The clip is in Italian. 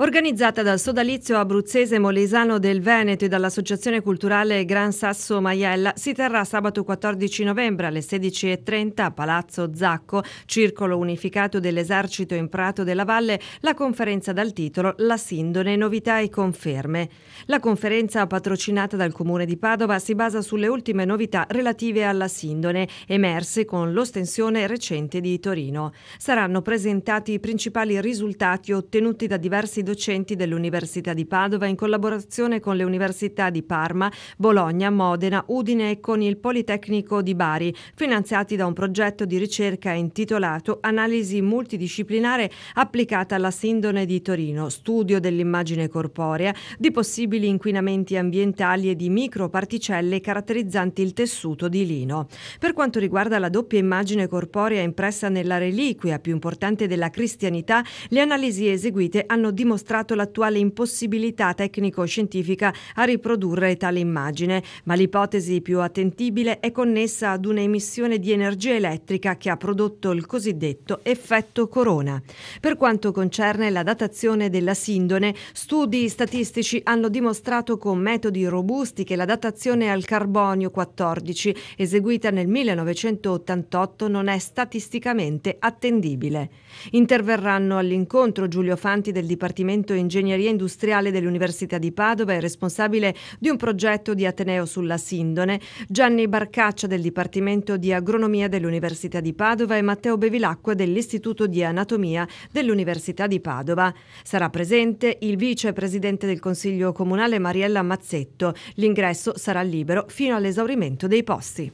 organizzata dal sodalizio abruzzese Molesano del Veneto e dall'Associazione Culturale Gran Sasso Maiella, si terrà sabato 14 novembre alle 16.30 a Palazzo Zacco, Circolo Unificato dell'Esercito in Prato della Valle, la conferenza dal titolo La Sindone, novità e conferme. La conferenza patrocinata dal Comune di Padova si basa sulle ultime novità relative alla Sindone, emerse con l'ostensione recente di Torino. Saranno presentati i principali risultati ottenuti da diversi docenti docenti dell'Università di Padova in collaborazione con le università di Parma, Bologna, Modena, Udine e con il Politecnico di Bari, finanziati da un progetto di ricerca intitolato Analisi multidisciplinare applicata alla sindone di Torino, studio dell'immagine corporea, di possibili inquinamenti ambientali e di microparticelle caratterizzanti il tessuto di lino. Per quanto riguarda la doppia immagine corporea impressa nella reliquia più importante della cristianità, le analisi eseguite hanno dimostrato dimostrato l'attuale impossibilità tecnico-scientifica a riprodurre tale immagine, ma l'ipotesi più attentibile è connessa ad un'emissione di energia elettrica che ha prodotto il cosiddetto effetto corona. Per quanto concerne la datazione della sindone, studi statistici hanno dimostrato con metodi robusti che la datazione al carbonio 14 eseguita nel 1988 non è statisticamente attendibile. Interverranno all'incontro Giulio Fanti del Dipartimento Dipartimento Ingegneria Industriale dell'Università di Padova e responsabile di un progetto di Ateneo sulla Sindone, Gianni Barcaccia del Dipartimento di Agronomia dell'Università di Padova e Matteo Bevilacqua dell'Istituto di Anatomia dell'Università di Padova. Sarà presente il vicepresidente del Consiglio Comunale Mariella Mazzetto. L'ingresso sarà libero fino all'esaurimento dei posti.